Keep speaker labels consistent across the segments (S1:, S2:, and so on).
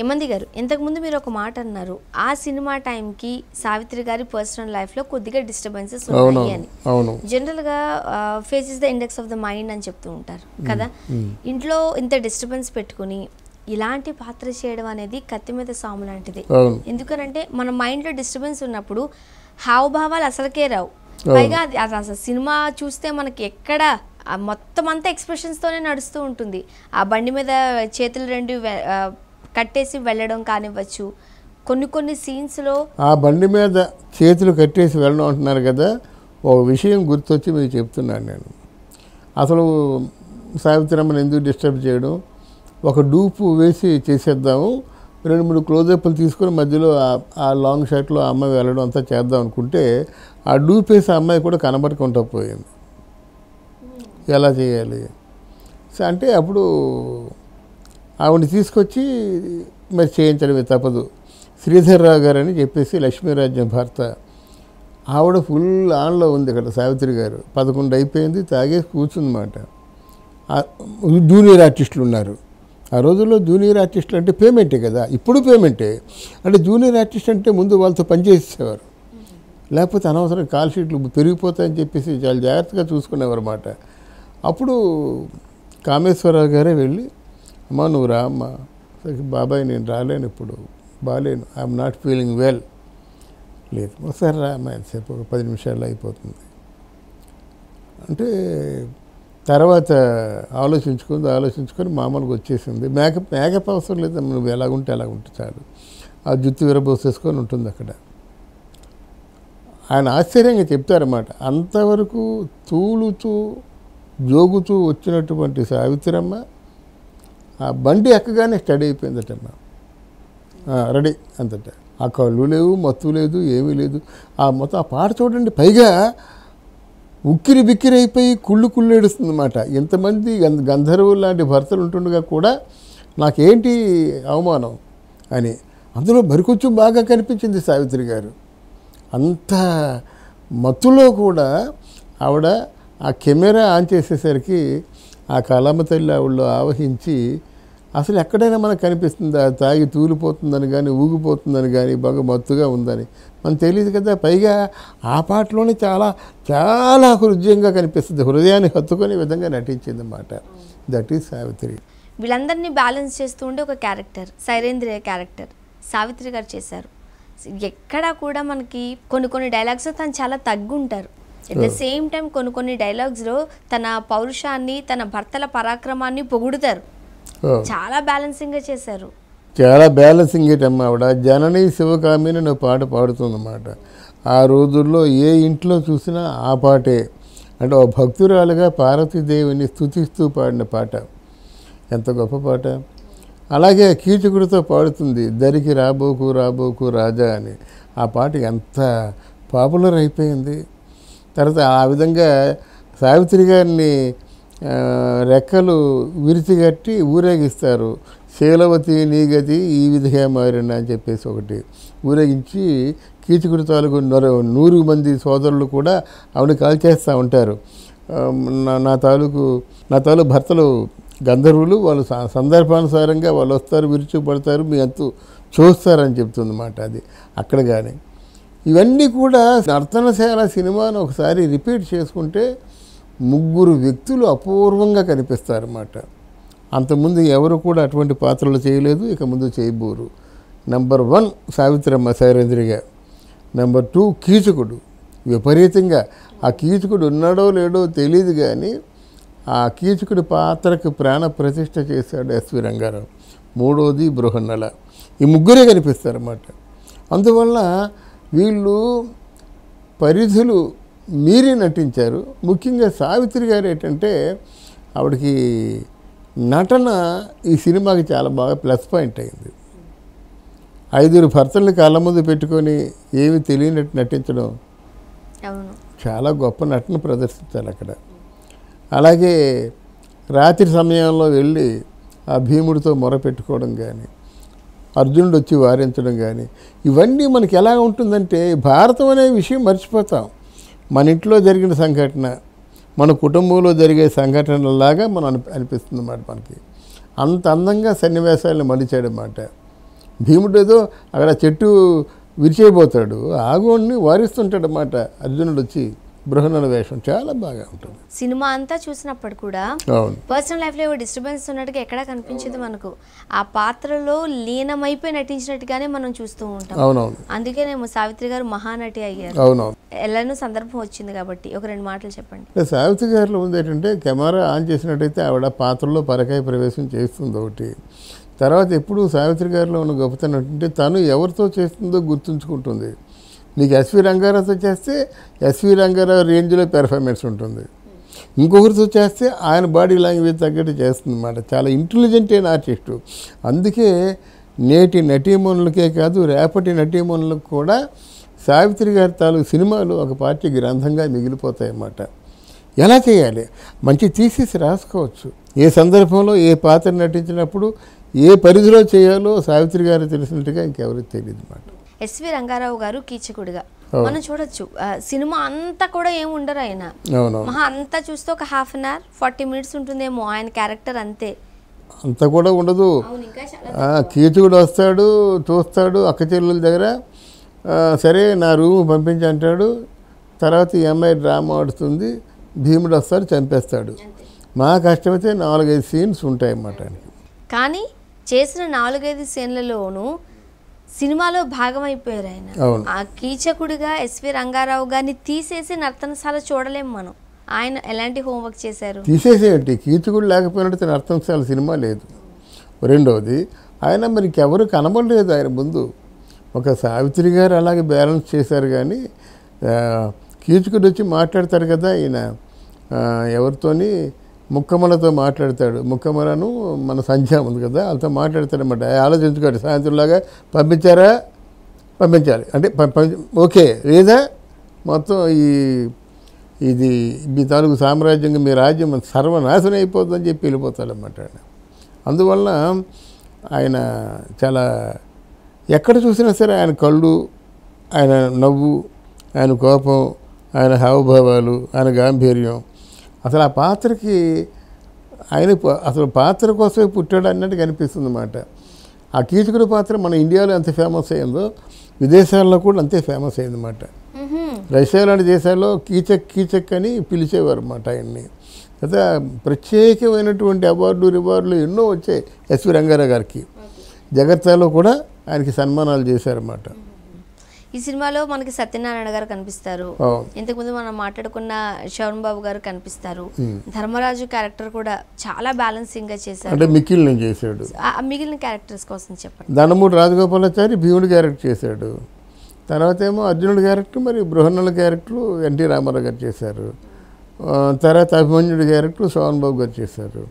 S1: యమంది గారు ఇంతకుముందు మీరు ఒక మాట అన్నారు ఆ సినిమా టైంకి సావిత్రి గారి పర్సనల్ లైఫ్లో కొద్దిగా డిస్టర్బెన్సెస్ ఉన్నాయి అని జనరల్గా face is the index of the mind అని చెప్తూ ఉంటారు కదా ఇంట్లో ఇంత డిస్టర్బెన్స్ పెట్టుకుని ఇలాంటి పాత్ర చేయడం అనేది కత్తి మీద సాము లాంటిది ఎందుకనంటే మన మైండ్లో డిస్టర్బెన్స్ ఉన్నప్పుడు హావభావాలు అసలుకే రావు పైగా అది అసలు సినిమా చూస్తే మనకి ఎక్కడ మొత్తం అంతా ఎక్స్ప్రెషన్స్తోనే నడుస్తూ ఉంటుంది ఆ బండి మీద చేతులు రెండు కట్టేసి వెళ్ళడం కానివ్వచ్చు కొన్ని కొన్ని సీన్స్లో
S2: ఆ బండి మీద చేతులు కట్టేసి వెళ్ళడం అంటున్నారు కదా ఒక విషయం గుర్తొచ్చి మీకు చెప్తున్నాను నేను అసలు సావిత్రమ్మని ఎందుకు డిస్టర్బ్ చేయడం ఒక డూపు వేసి చేసేద్దాము రెండు మూడు క్లోజప్లు తీసుకొని మధ్యలో ఆ లాంగ్ షర్ట్లో ఆ అమ్మాయి వెళ్ళడం అంతా చేద్దాం అనుకుంటే ఆ డూప్ వేసి అమ్మాయి కూడా కనబడుకుంటా పోయింది ఎలా చేయాలి అంటే అప్పుడు ఆవిడ తీసుకొచ్చి మరి చేయించడమే తప్పదు శ్రీధర్రావు గారు అని చెప్పేసి లక్ష్మీరాజ్యం భర్త ఆవిడ ఫుల్ ఆన్లో ఉంది ఇక్కడ సావిత్రి గారు పదకొండు అయిపోయింది తాగేసి కూర్చుందన్నమాట జూనియర్ ఆర్టిస్టులు ఉన్నారు ఆ రోజుల్లో జూనియర్ ఆర్టిస్టులు అంటే పేమెంటే కదా ఇప్పుడు పేమెంటే అంటే జూనియర్ ఆర్టిస్ట్ అంటే ముందు వాళ్ళతో పనిచేసేవారు లేకపోతే అనవసరం కాల్ షీట్లు పెరిగిపోతాయని చెప్పేసి చాలా జాగ్రత్తగా చూసుకునేవారు అన్నమాట అప్పుడు కామేశ్వరరావు గారే వెళ్ళి అమ్మ నువ్వు రా అమ్మ బాబాయ్ నేను రాలేను ఇప్పుడు బాగాలేను ఐఎమ్ నాట్ ఫీలింగ్ వెల్ లేదు ఒకసారి రా అమ్మ ఎంతసేపు ఒక పది నిమిషాల్లో అయిపోతుంది అంటే తర్వాత ఆలోచించుకుంది ఆలోచించుకొని మామూలుగా వచ్చేసింది మేక మేకప్ అవసరం లేదు నువ్వు ఎలాగుంటే ఉంటే చాలు ఆ జుత్తు విరబోసేసుకొని ఉంటుంది అక్కడ ఆయన ఆశ్చర్యంగా చెప్తారన్నమాట అంతవరకు తూలుతూ జోగుతూ వచ్చినటువంటి సావిత్రమ్మ ఆ బండి ఎక్కగానే స్టడీ అయిపోయిందట రెడీ అంతట ఆ కళ్ళు లేవు మత్తు లేదు ఏమీ లేదు ఆ మొత్తం ఆ పాట చూడండి పైగా ఉక్కిరి బిక్కిరి అయిపోయి కుళ్ళు కుళ్ళేడుస్తుంది అన్నమాట ఇంతమంది గంధ గంధర్వులు లాంటి భర్తలు ఉంటుండగా కూడా నాకేంటి అవమానం అని అందులో మరికొంచెం బాగా కనిపించింది సావిత్రి గారు అంత మత్తులో కూడా ఆవిడ ఆ కెమెరా ఆన్ చేసేసరికి ఆ కళామ తల్లి ఆవిడలో ఆవహించి అసలు ఎక్కడైనా మనకు కనిపిస్తుందా తాగి తూలిపోతుందని కానీ ఊగిపోతుందని కానీ బాగా మత్తుగా ఉందని మనకు తెలియదు కదా పైగా ఆ పాటలోనే చాలా చాలా హృదయంగా కనిపిస్తుంది హృదయాన్ని హత్తుకునే విధంగా నటించింది అన్నమాట దట్ ఈస్ సావిత్రి
S1: వీళ్ళందరినీ బ్యాలెన్స్ చేస్తూ ఉండే ఒక క్యారెక్టర్ సైరేంద్రియ క్యారెక్టర్ సావిత్రి గారు చేశారు ఎక్కడా కూడా మనకి కొన్ని కొన్ని డైలాగ్స్ తను చాలా తగ్గుంటారు అట్ ద సేమ్ టైం కొన్ని కొన్ని డైలాగ్స్లో తన పౌరుషాన్ని తన భర్తల పరాక్రమాన్ని పొగుడుతారు చాలా బ్యాలెన్సింగ్ చేశారు
S2: చాలా బ్యాలెన్సింగ్ ఏటమ్మా ఆవిడ జనని శివకామిని నువ్వు పాట పాడుతుందన్నమాట ఆ రోజుల్లో ఏ ఇంట్లో చూసినా ఆ పాటే అంటే ఓ భక్తురాలుగా పార్వతీదేవిని స్థుతిస్తూ పాడిన పాట ఎంత గొప్ప పాట అలాగే కీచకుడితో పాడుతుంది దరికి రాబోకు రాబోకు రాజా అని ఆ పాట ఎంత పాపులర్ అయిపోయింది తర్వాత ఆ విధంగా సావిత్రి గారిని రెక్కలు విరిచిగట్టి ఊరేగిస్తారు శైలవతి నీగతి ఈ విధంగా మారిన అని చెప్పేసి ఒకటి ఊరేగించి కీచుకుడు తాలూకు నూరు మంది సోదరులు కూడా ఆవిడ కాల్చేస్తూ ఉంటారు నా తాలూకు నా తాలూకు భర్తలు గంధర్వులు వాళ్ళు సందర్భానుసారంగా వాళ్ళు వస్తారు విరుచుపడతారు మీ అంతు చూస్తారని చెప్తుంది అన్నమాట అది అక్కడ కానీ ఇవన్నీ కూడా నర్తనశాల సినిమాను ఒకసారి రిపీట్ చేసుకుంటే ముగ్గురు వ్యక్తులు అపూర్వంగా కనిపిస్తారన్నమాట అంతకుముందు ఎవరు కూడా అటువంటి పాత్రలు చేయలేదు ఇక ముందు చేయబోరు నెంబర్ వన్ సావిత్రమ్మ సైరేంద్రిగా నెంబర్ టూ కీచకుడు విపరీతంగా ఆ కీచకుడు ఉన్నాడో లేడో తెలియదు కానీ ఆ కీచకుడి పాత్రకు ప్రాణ ప్రతిష్ట చేశాడు ఎస్వి రంగారావు మూడోది బృహన్నల ఈ ముగ్గురే కనిపిస్తారన్నమాట అందువల్ల వీళ్ళు పరిధులు మీరే నటించారు ముఖ్యంగా సావిత్రి గారు ఏంటంటే ఆవిడకి నటన ఈ సినిమాకి చాలా బాగా ప్లస్ పాయింట్ అయింది ఐదుగురు భర్తల్ని కళ్ళ ముందు పెట్టుకొని ఏమి తెలియనట్టు నటించడం చాలా గొప్ప నటన ప్రదర్శించాలి అక్కడ అలాగే రాత్రి సమయంలో వెళ్ళి ఆ భీముడితో మొరపెట్టుకోవడం కానీ అర్జునుడు వచ్చి వారించడం కానీ ఇవన్నీ మనకి ఎలా ఉంటుందంటే భారతం అనే విషయం మర్చిపోతాం మన ఇంట్లో జరిగిన సంఘటన మన కుటుంబంలో జరిగే సంఘటనలాగా మనం అనిపి అనిపిస్తుంది అన్నమాట మనకి అంత అందంగా సన్నివేశాలను మలిచాడన్నమాట భీముడు ఏదో అక్కడ చెట్టు విరిచేయబోతాడు ఆగోడిని అన్నమాట అర్జునుడు వచ్చి బృహనవేశం చాలా బాగా ఉంటుంది
S1: సినిమా అంతా చూసినప్పుడు కూడా పర్సనల్ లైఫ్ లో డిస్టర్బెన్స్ ఉన్నట్టుగా ఎక్కడా కనిపించదు మనకు ఆ పాత్రలో లీనమైపోయి నటించినట్టుగానే మనం చూస్తూ ఉంటాం అవునవును నేను సావిత్రి గారు మహానటి అయ్యారు అవునవును ఎలానో సందర్భం వచ్చింది కాబట్టి ఒక రెండు మాటలు చెప్పండి
S2: సావిత్రి గారిలో ఉంది ఏంటంటే కెమెరా ఆన్ చేసినట్టయితే ఆవిడ పాత్రలో పరకాయ ప్రవేశం చేస్తుంది ఒకటి తర్వాత ఎప్పుడు సావిత్రి గారిలో ఉన్న గొప్పతనం అంటే తను ఎవరితో చేస్తుందో గుర్తుంచుకుంటుంది నీకు ఎస్వి రంగారావుతో చేస్తే ఎస్వి రంగారావు రేంజ్లో పెర్ఫార్మెన్స్ ఉంటుంది ఇంకొకరితో చేస్తే ఆయన బాడీ లాంగ్వేజ్ తగ్గట్టు చేస్తుందన్నమాట చాలా ఇంటెలిజెంట్ అయిన ఆర్టిస్టు అందుకే నేటి నటీమణులకే కాదు రేపటి నటీమణులకు కూడా సావిత్రి గారి తాలూకు సినిమాలు ఒక పార్టీ గ్రంథంగా మిగిలిపోతాయి అన్నమాట ఎలా చేయాలి మంచి తీసేసి రాసుకోవచ్చు ఏ సందర్భంలో ఏ పాత్ర నటించినప్పుడు ఏ పరిధిలో చేయాలో సావిత్రి గారు తెలిసినట్టుగా ఇంకెవరికి తెలియదు అన్నమాట
S1: ఎస్వి రంగారావు గారు కీచకుడిగా మనం చూడొచ్చు సినిమా అంతా కూడా ఏమి ఉండరు ఆయన మహా అంతా చూస్తే ఒక half an hour forty minutes ఉంటుందేమో ఆయన క్యారెక్టర్ అంతే
S2: అంత కూడా ఉండదు కీచకుడు వస్తాడు చూస్తాడు అక్క చెల్లెల దగ్గర సరే నా రూమ్ పంపించి అంటాడు తర్వాత ఈ అమ్మాయి డ్రామా ఆడుతుంది భీముడు వస్తాడు చంపేస్తాడు మా కష్టమైతే నాలుగైదు సీన్స్ ఉంటాయి అన్నమాట
S1: కానీ చేసిన నాలుగైదు సీన్లలోనూ సినిమాలో భాగమైపోయారు ఆయన ఆ కీచకుడిగా ఎస్వి రంగారావు గారిని తీసేసి నర్తనశాల చూడలేం మనం ఆయన ఎలాంటి హోంవర్క్ చేశారు
S2: తీసేసేయండి కీచకుడు లేకపోయినట్టు నర్తనశాల సినిమా లేదు రెండవది ఆయన మనకి ఎవరు కనబడలేదు ఆయన ముందు ఒక సావిత్రి గారు అలాగే బ్యాలెన్స్ చేశారు కానీ కీచకుడు వచ్చి మాట్లాడతారు కదా ఆయన ఎవరితోని ముక్కమ్మలతో మాట్లాడతాడు ముక్కమ్మలను మన సంధ్య ఉంది కదా వాళ్ళతో మాట్లాడతాడనమాట ఆలోచించుకోండి సాయంత్రంలాగా పంపించారా పంపించాలి అంటే ఓకే లేదా మొత్తం ఈ ఇది మీ తాలూకు సామ్రాజ్యంగా మీ రాజ్యం సర్వనాశనం అయిపోతుందని చెప్పి వెళ్ళిపోతాడనమాట ఆయన అందువలన ఆయన చాలా ఎక్కడ చూసినా సరే ఆయన కళ్ళు ఆయన నవ్వు ఆయన కోపం ఆయన హావభావాలు ఆయన గాంభీర్యం అసలు ఆ పాత్రకి ఆయన అసలు పాత్ర కోసమే పుట్టాడు అన్నట్టు కనిపిస్తుంది అన్నమాట ఆ కీచకుడు పాత్ర మన ఇండియాలో ఎంత ఫేమస్ అయిందో విదేశాల్లో కూడా అంతే ఫేమస్ అయిందన్నమాట రష్యా లాంటి దేశాల్లో కీచక్ కీచక్ అని పిలిచేవారు అన్నమాట ఆయన్ని అయితే ప్రత్యేకమైనటువంటి అవార్డు రివార్డులు ఎన్నో వచ్చాయి ఎస్వి రంగారావు గారికి జగత్తాలో కూడా ఆయనకి సన్మానాలు చేశారన్నమాట
S1: ఈ సినిమాలో మనకి సత్యనారాయణ గారు కనిపిస్తారు ఇంతకుముందు మనం మాట్లాడుకున్న శరణ్ బాబు గారు కనిపిస్తారు ధర్మరాజు క్యారెక్టర్ కూడా చాలా బ్యాలెన్సింగ్ గా చేశారు అంటే
S2: మిగిలిన చేశాడు
S1: మిగిలిన క్యారెక్టర్స్ కోసం చెప్పండి
S2: ధనమూడు రాజగోపాలాచారి భీముడు క్యారెక్టర్ చేశాడు తర్వాత ఏమో అర్జునుడు క్యారెక్టర్ మరియు బృహన్నల క్యారెక్టర్లు ఎన్టీ రామారావు గారు చేశారు తర్వాత అభిమన్యుడి క్యారెక్టర్ శోభన్ బాబు గారు చేశారు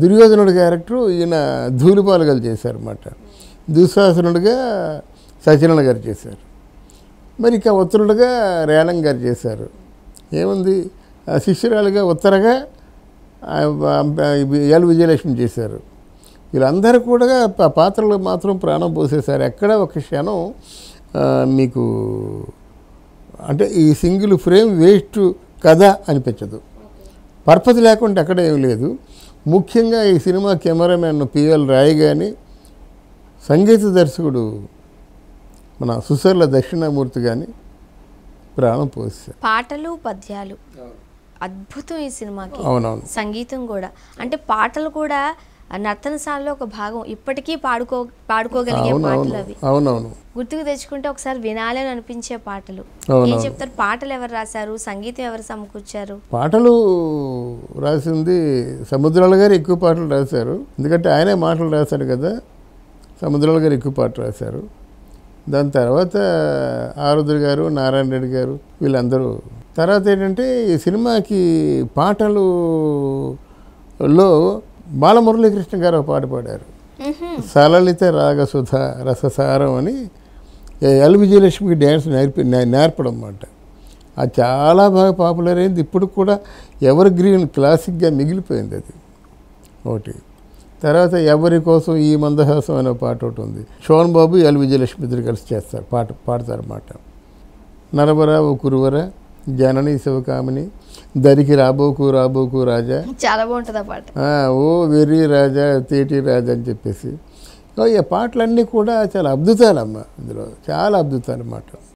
S2: దుర్యోధనుడి క్యారెక్టర్ ఈయన ధూలిపాలు గారు చేశారు అన్నమాట దుశ్శాసనుడిగా సచినల గారు చేశారు మరి ఇక ఉత్తరుడుగా రేలంగ్ గారు చేశారు ఏముంది శిష్యురాలుగా ఉత్తరగా ఎల్ విజయలక్ష్మి చేశారు వీళ్ళందరూ కూడా పాత్రలు మాత్రం ప్రాణం పోసేశారు ఎక్కడ ఒక క్షణం మీకు అంటే ఈ సింగిల్ ఫ్రేమ్ వేస్ట్ కథ అనిపించదు పర్పస్ లేకుండా అక్కడ ఏం లేదు ముఖ్యంగా ఈ సినిమా కెమెరామెన్ పిఎల్ రాయ్ కానీ సంగీత దర్శకుడు మన సుశర్ల దక్షిణామూర్తి కానీ ప్రాణం పోసారు
S1: పాటలు పద్యాలు అద్భుతం ఈ సినిమాకి అవునవును సంగీతం కూడా అంటే పాటలు కూడా నర్తనశాలలో ఒక భాగం ఇప్పటికీ పాడుకో పాడుకోగలిగే అవి అవునవును గుర్తుకు తెచ్చుకుంటే ఒకసారి వినాలని అనిపించే పాటలు చెప్తారు పాటలు ఎవరు రాశారు సంగీతం ఎవరు సమకూర్చారు
S2: పాటలు రాసింది సముద్రాల గారు ఎక్కువ పాటలు రాశారు ఎందుకంటే ఆయనే మాటలు రాశారు కదా సముద్రాల గారు ఎక్కువ పాటలు రాశారు దాని తర్వాత ఆరుద్ర గారు నారాయణ రెడ్డి గారు వీళ్ళందరూ తర్వాత ఏంటంటే ఈ సినిమాకి లో బాలమురళీకృష్ణ గారు ఒక పాట పాడారు సలలిత రాగసుధ రససారం అని ఎల్ విజయలక్ష్మికి డ్యాన్స్ నేర్పి నేర్పడం అన్నమాట అది చాలా బాగా పాపులర్ అయింది ఇప్పుడు కూడా ఎవర్ గ్రీన్ క్లాసిక్గా మిగిలిపోయింది అది ఒకటి తర్వాత ఎవరి కోసం ఈ మందహాసం అనే పాట ఒకటి ఉంది షోన్ బాబు ఎల్ విజయలక్ష్మి కలిసి చేస్తారు పాట పాడతారు అన్నమాట నరవర ఓ కురువర జనని శివకామిని దరికి రాబోకు రాబోకు రాజా
S1: చాలా బాగుంటుంది ఆ పాట
S2: ఓ వెర్రి రాజా తేటి రాజా అని చెప్పేసి ఈ పాటలన్నీ కూడా చాలా అద్భుతాలమ్మ ఇందులో చాలా అద్భుతాలు మాట